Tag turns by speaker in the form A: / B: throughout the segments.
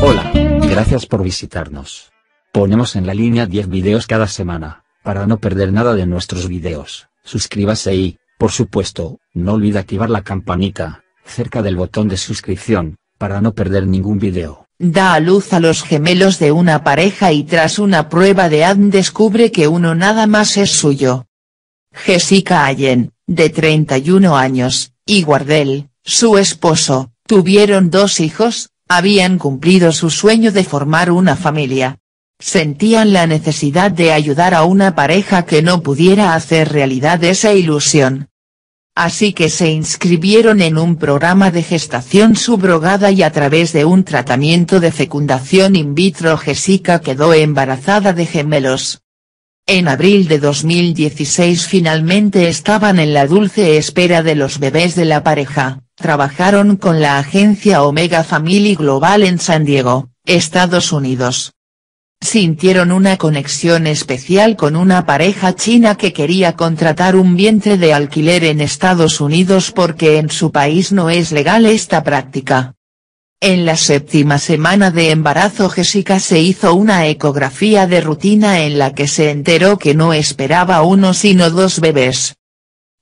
A: Hola, gracias por visitarnos. Ponemos en la línea 10 videos cada semana, para no perder nada de nuestros videos, suscríbase y, por supuesto, no olvide activar la campanita, cerca del botón de suscripción, para no perder ningún video.
B: Da a luz a los gemelos de una pareja y tras una prueba de ADN descubre que uno nada más es suyo. Jessica Allen, de 31 años, y Wardell, su esposo, tuvieron dos hijos, habían cumplido su sueño de formar una familia. Sentían la necesidad de ayudar a una pareja que no pudiera hacer realidad esa ilusión. Así que se inscribieron en un programa de gestación subrogada y a través de un tratamiento de fecundación in vitro Jessica quedó embarazada de gemelos. En abril de 2016 finalmente estaban en la dulce espera de los bebés de la pareja trabajaron con la agencia Omega Family Global en San Diego, Estados Unidos. Sintieron una conexión especial con una pareja china que quería contratar un vientre de alquiler en Estados Unidos porque en su país no es legal esta práctica. En la séptima semana de embarazo Jessica se hizo una ecografía de rutina en la que se enteró que no esperaba uno sino dos bebés.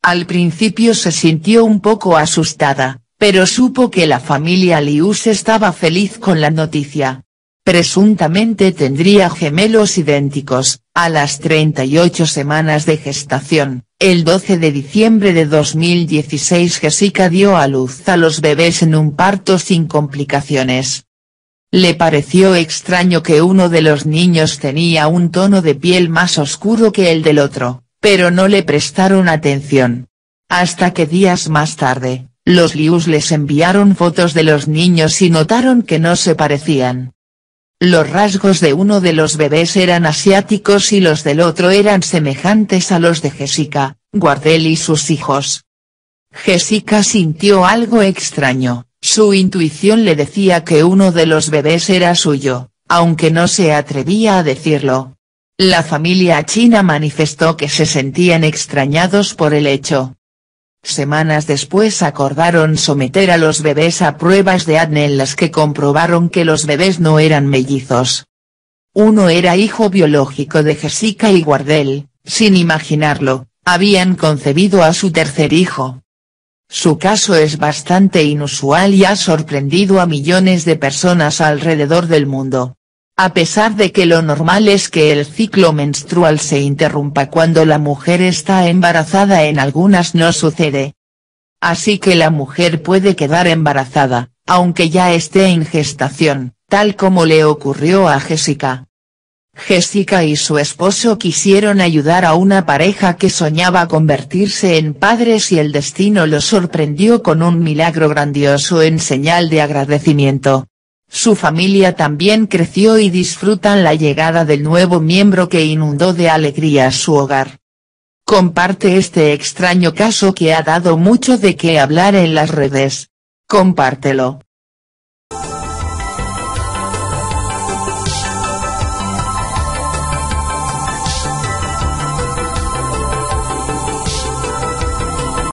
B: Al principio se sintió un poco asustada, pero supo que la familia Lius estaba feliz con la noticia. Presuntamente tendría gemelos idénticos, a las 38 semanas de gestación. El 12 de diciembre de 2016 Jessica dio a luz a los bebés en un parto sin complicaciones. Le pareció extraño que uno de los niños tenía un tono de piel más oscuro que el del otro pero no le prestaron atención. Hasta que días más tarde, los Lius les enviaron fotos de los niños y notaron que no se parecían. Los rasgos de uno de los bebés eran asiáticos y los del otro eran semejantes a los de Jessica, Guardel y sus hijos. Jessica sintió algo extraño, su intuición le decía que uno de los bebés era suyo, aunque no se atrevía a decirlo. La familia china manifestó que se sentían extrañados por el hecho. Semanas después acordaron someter a los bebés a pruebas de ADN en las que comprobaron que los bebés no eran mellizos. Uno era hijo biológico de Jessica y Wardell, sin imaginarlo, habían concebido a su tercer hijo. Su caso es bastante inusual y ha sorprendido a millones de personas alrededor del mundo. A pesar de que lo normal es que el ciclo menstrual se interrumpa cuando la mujer está embarazada en algunas no sucede. Así que la mujer puede quedar embarazada, aunque ya esté en gestación, tal como le ocurrió a Jessica. Jessica y su esposo quisieron ayudar a una pareja que soñaba convertirse en padres y el destino los sorprendió con un milagro grandioso en señal de agradecimiento. Su familia también creció y disfrutan la llegada del nuevo miembro que inundó de alegría su hogar. Comparte este extraño caso que ha dado mucho de qué hablar en las redes. Compártelo.